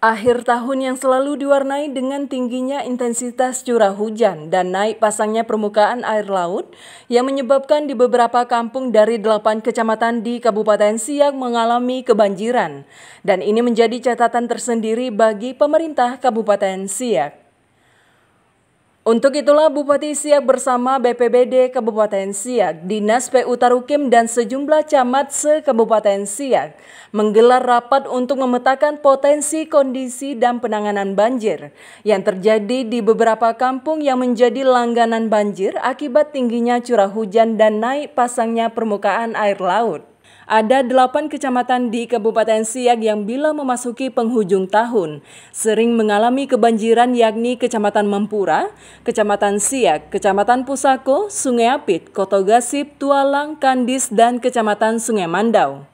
Akhir tahun yang selalu diwarnai dengan tingginya intensitas curah hujan dan naik pasangnya permukaan air laut yang menyebabkan di beberapa kampung dari delapan kecamatan di Kabupaten Siak mengalami kebanjiran. Dan ini menjadi catatan tersendiri bagi pemerintah Kabupaten Siak. Untuk itulah Bupati Siak bersama BPBD Kabupaten Siak, Dinas PU Tarukim dan sejumlah camat se-Kabupaten Siak menggelar rapat untuk memetakan potensi kondisi dan penanganan banjir yang terjadi di beberapa kampung yang menjadi langganan banjir akibat tingginya curah hujan dan naik pasangnya permukaan air laut. Ada delapan kecamatan di Kabupaten Siak yang bila memasuki penghujung tahun sering mengalami kebanjiran yakni Kecamatan Mempura, Kecamatan Siak, Kecamatan Pusako, Sungai Apit, Kotogasip, Tualang, Kandis, dan Kecamatan Sungai Mandau.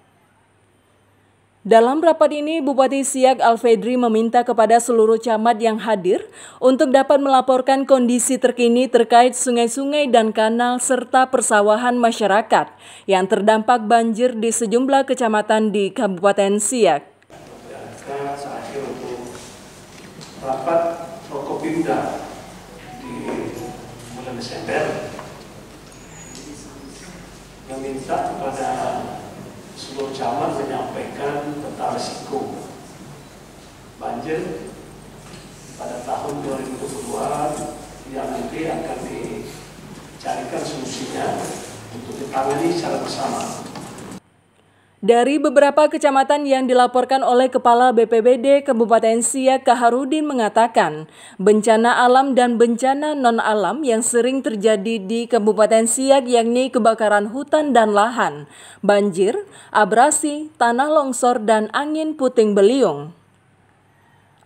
Dalam rapat ini, Bupati Siak Alfedri meminta kepada seluruh camat yang hadir untuk dapat melaporkan kondisi terkini terkait sungai-sungai dan kanal serta persawahan masyarakat yang terdampak banjir di sejumlah kecamatan di Kabupaten Siak. sekarang untuk rapat Prokopimda di bulan Desember meminta kepada Sebelum Camat menyampaikan tentang risiko banjir pada tahun 2022 yang nanti akan dicarikan solusinya untuk ditangani secara bersama. Dari beberapa kecamatan yang dilaporkan oleh Kepala BPBD Kabupaten Siak Kaharudin mengatakan, bencana alam dan bencana non-alam yang sering terjadi di Kabupaten Siak yakni kebakaran hutan dan lahan, banjir, abrasi, tanah longsor, dan angin puting beliung.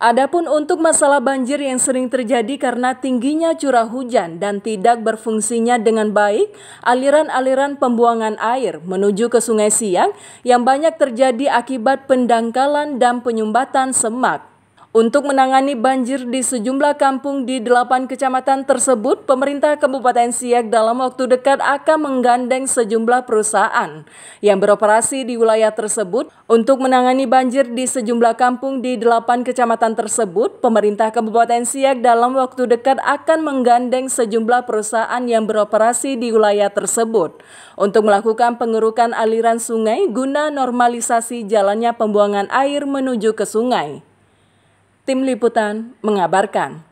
Adapun untuk masalah banjir yang sering terjadi karena tingginya curah hujan dan tidak berfungsinya dengan baik, aliran-aliran pembuangan air menuju ke Sungai Siang yang banyak terjadi akibat pendangkalan dan penyumbatan semak. Untuk menangani banjir di sejumlah kampung di delapan kecamatan tersebut, pemerintah Kabupaten Siak dalam waktu dekat akan menggandeng sejumlah perusahaan yang beroperasi di wilayah tersebut. Untuk menangani banjir di sejumlah kampung di delapan kecamatan tersebut, pemerintah Kabupaten Siak dalam waktu dekat akan menggandeng sejumlah perusahaan yang beroperasi di wilayah tersebut untuk melakukan pengerukan aliran sungai guna normalisasi jalannya pembuangan air menuju ke sungai. Tim Liputan mengabarkan.